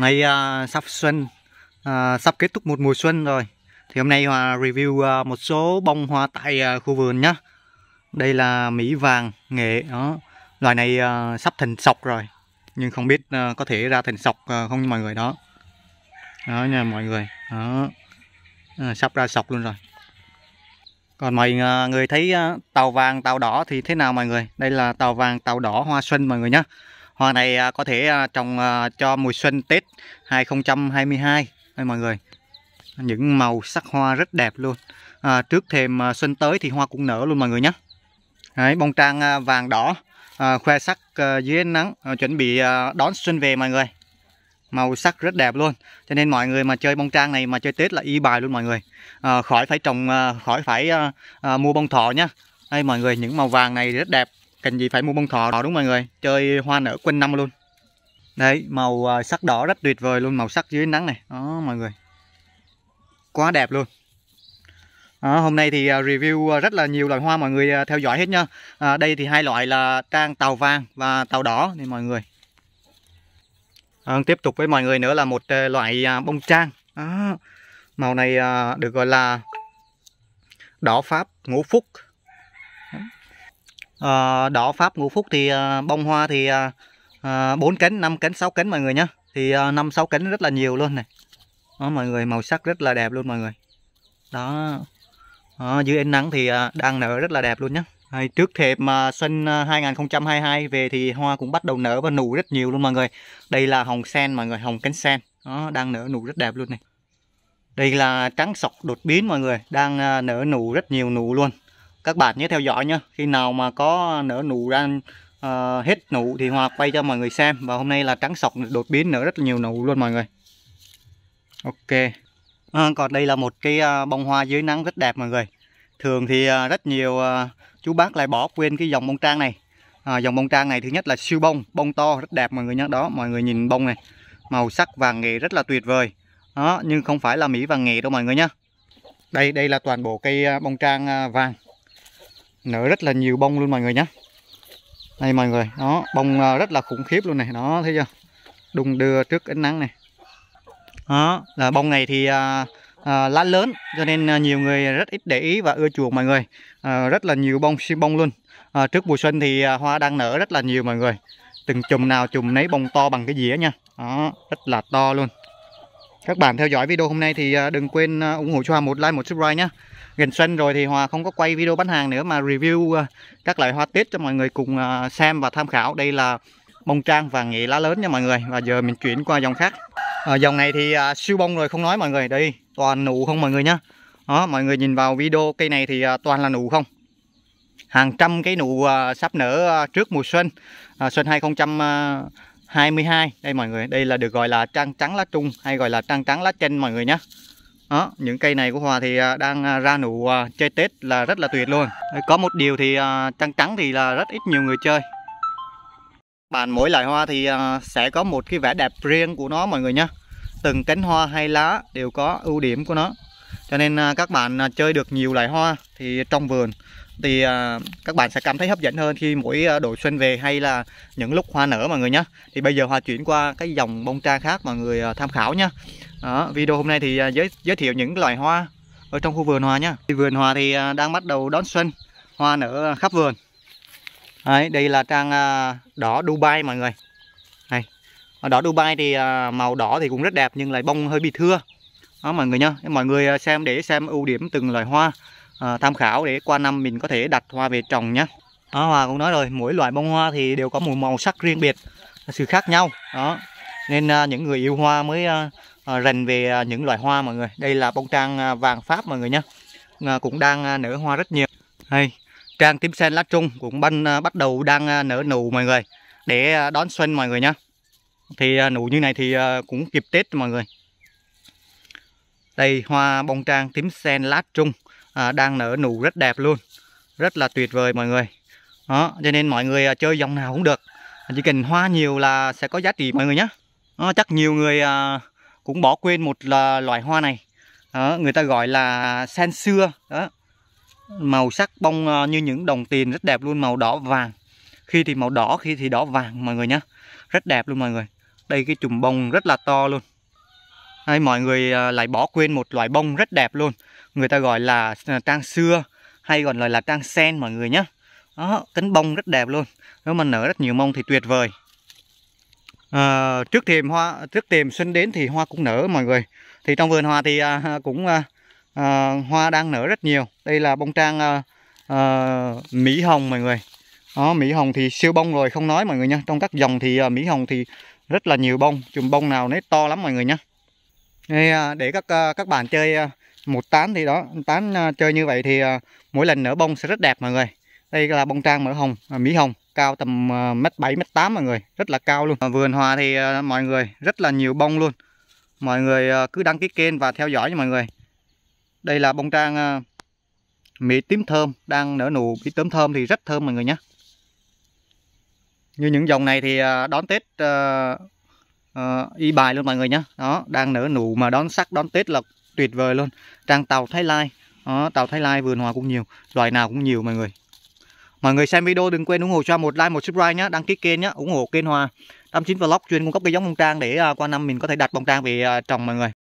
nay uh, sắp xuân uh, sắp kết thúc một mùa xuân rồi thì hôm nay hòa à, review uh, một số bông hoa tại uh, khu vườn nhá đây là mỹ vàng nghệ đó loài này uh, sắp thành sọc rồi nhưng không biết uh, có thể ra thành sọc uh, không mọi người đó đó nha mọi người đó uh, sắp ra sọc luôn rồi còn mọi người thấy tàu vàng tàu đỏ thì thế nào mọi người đây là tàu vàng tàu đỏ hoa xuân mọi người nhé Hoa này à, có thể à, trồng à, cho mùa xuân Tết 2022 đây mọi người. Những màu sắc hoa rất đẹp luôn. À, trước thềm xuân tới thì hoa cũng nở luôn mọi người nhé. Đấy, bông trang vàng đỏ à, khoe sắc à, dưới ánh nắng à, chuẩn bị à, đón xuân về mọi người. Màu sắc rất đẹp luôn. Cho nên mọi người mà chơi bông trang này mà chơi Tết là y bài luôn mọi người. À, khỏi phải trồng à, khỏi phải à, à, mua bông thọ nhá. Đây mọi người những màu vàng này rất đẹp cần gì phải mua bông thọ đúng mọi người chơi hoa nở quanh năm luôn đấy màu à, sắc đỏ rất tuyệt vời luôn màu sắc dưới nắng này đó mọi người quá đẹp luôn À, hôm nay thì à, review à, rất là nhiều loại hoa mọi người theo dõi hết nhá À, đây thì hai loại là trang tàu vàng và tàu đỏ nên mọi người. À, tiếp tục với mọi người nữa là một loại bông trang. À, màu này được gọi là đỏ pháp ngũ phúc Ờ, đỏ pháp ngũ phúc thì ờ, bông hoa thì ờ, bốn cánh năm cánh sáu cánh mọi người nhé thì năm sáu cánh rất là nhiều luôn này đó mọi người màu sắc rất là đẹp luôn mọi người đó à, dưới ánh nắng thì đang nở rất là đẹp luôn nhé hay trước thềm mà xuân 2022 về thì hoa cũng bắt đầu nở và nụ rất nhiều luôn mọi người. Đây là hồng sen mọi người, hồng cánh sen. Đó, đang nở nụ rất đẹp luôn này. Đây là trắng sọc đột biến mọi người, đang nở nụ rất nhiều nụ luôn các bạn nhớ theo dõi nhé khi nào mà có nở nụ ra uh, hết nụ thì Hòa quay cho mọi người xem và hôm nay là trắng sọc đột biến nở rất là nhiều nụ luôn mọi người Ok à, còn đây là một cái uh, bông hoa dưới nắng rất đẹp mọi người thường thì uh, rất nhiều uh, chú bác lại bỏ quên cái dòng bông trang này à, dòng bông trang này thứ nhất là siêu bông bông to rất đẹp mọi người nhớ đó mọi người nhìn bông này màu sắc vàng nghệ rất là tuyệt vời đó nhưng không phải là mỹ vàng nghệ đâu mọi người nhá đây đây là toàn bộ cây bông trang vàng nở rất là nhiều bông luôn mọi người nhé đây mọi người nó bông ờ, rất là khủng khiếp luôn này nó thấy chưa đùng đưa trước ánh nắng này đó là bông này thì à, à, lá lớn cho nên nhiều người rất ít để ý và ưa chuộng mọi người à, rất là nhiều bông sim bông luôn à, trước mùa xuân thì à, hoa đang nở rất là nhiều mọi người từng chùm nào chùm nấy bông to bằng cái dĩa nha đó rất là to luôn các bạn theo dõi video hôm nay thì đừng quên ủng hộ cho Hoa một like một subscribe nhé gần xuân rồi thì Hòa không có quay video bán hàng nữa mà review ờ, các loại hoa Tết cho mọi người cùng ờ, xem và tham khảo. Đây là bông trang và nghệ lá lớn nha mọi người. Và giờ mình chuyển qua dòng khác. À, dòng này thì à, siêu bông rồi không nói mọi người. Đây toàn nụ không mọi người nhá. Đó, mọi người nhìn vào video cây này thì à, toàn là nụ không? Hàng trăm cái nụ à, sắp nở à, trước mùa xuân. À, xuân 2022. Đây mọi người, đây là được gọi là trang trắng lá trung hay gọi là trang trắng lá chanh mọi người nhá đó những cây này của hòa thì à, đang à, ra nụ à, chơi tết là rất là tuyệt luôn có một điều thì trắng trắng thì là rất ít nhiều người chơi bạn mỗi loại hoa thì sẽ có một cái vẻ đẹp riêng của nó mọi người nhé từng cánh hoa hay lá đều có ưu điểm của nó cho nên các bạn chơi được nhiều loại hoa thì trong vườn thì à, các bạn sẽ cảm thấy hấp dẫn hơn khi mỗi à, độ xuân về hay là những lúc hoa nở mọi người nhé thì bây giờ hoa chuyển qua cái dòng bông tra khác mọi người à, tham khảo nhé video hôm nay thì giới giới thiệu những loài hoa ở trong khu vườn hoa nhá vườn hoa thì đang bắt đầu đón xuân hoa nở khắp vườn Đấy, đây là trang đỏ Dubai mọi người này đỏ Dubai thì màu đỏ thì cũng rất đẹp nhưng lại bông hơi bị thưa đó mọi người nhá mọi người xem để xem ưu điểm từng loài hoa Ờ, tham khảo để qua năm mình có thể đặt hoa về trồng nhé đó, Hòa cũng nói rồi mỗi loại bông hoa thì đều có một màu sắc riêng biệt sự khác nhau đó nên à, những người yêu hoa mới à, à, rành về à, những loại hoa mọi người đây là bông trang à, vàng pháp mọi người nhé à, ờ, cũng đang à, nở hoa rất nhiều hay trang tím sen lá trung cũng ban à, bắt đầu đang à, nở nụ mọi người để à, đón xuân mọi người nhé thì à, nụ như này thì à, cũng kịp tết mọi người đây hoa bông trang tím sen lá trung à, đang nở nụ rất đẹp luôn rất là tuyệt vời mọi người đó cho nên mọi người à, chơi dòng nào cũng được chỉ cần hoa nhiều là sẽ có giá trị mọi người nhé đó, chắc nhiều người à, cũng bỏ quên một là loại hoa này đó, người ta gọi là sen xưa đó màu sắc bông à, như những đồng tiền rất đẹp luôn màu đỏ vàng khi thì màu đỏ khi thì đỏ vàng mọi người nhé rất đẹp luôn mọi người đây cái chùm bông rất là to luôn đây mọi người à, lại bỏ quên một loại bông rất đẹp luôn người ta gọi là à, trang xưa hay còn gọi là trang sen mọi người nhé đó, cánh bông rất đẹp luôn nếu mà nở rất nhiều mông thì tuyệt vời à, trước thềm hoa trước thềm xuân đến thì hoa cũng nở mọi người thì trong vườn hoa thì à, cũng à, à, hoa đang nở rất nhiều đây là bông trang à, à, mỹ hồng mọi người đó mỹ hồng thì siêu bông rồi không nói mọi người nha trong các dòng thì à, mỹ hồng thì rất là nhiều bông chùm bông nào nấy to lắm mọi người nhé à, để các à, các bạn chơi một tán thì đó tán à, chơi như vậy thì à, mỗi lần nở bông sẽ rất đẹp mọi người đây là bông trang mở hồng à, mỹ hồng cao tầm mét bảy mét tám mọi người rất là cao luôn vườn hòa thì mọi người rất là nhiều bông luôn mọi người cứ đăng ký kênh và theo dõi nha mọi người đây là bông trang mỹ tím thơm đang nở nụ mỹ tím thơm thì rất thơm mọi người nhé như những dòng này thì đón Tết y bài luôn mọi người nhé đó đang nở nụ mà đón sắc đón Tết là tuyệt vời luôn Trang tàu Thái Lai đó, Tàu Thái Lai vườn hoa cũng nhiều Loài nào cũng nhiều mọi người Mọi người xem video đừng quên ủng hộ cho một like, một subscribe nhé Đăng ký kênh nhé, ủng hộ kênh Hòa 89 Vlog chuyên cung cấp cây giống bông trang Để à, qua năm mình có thể đặt bông trang về à, trồng mọi người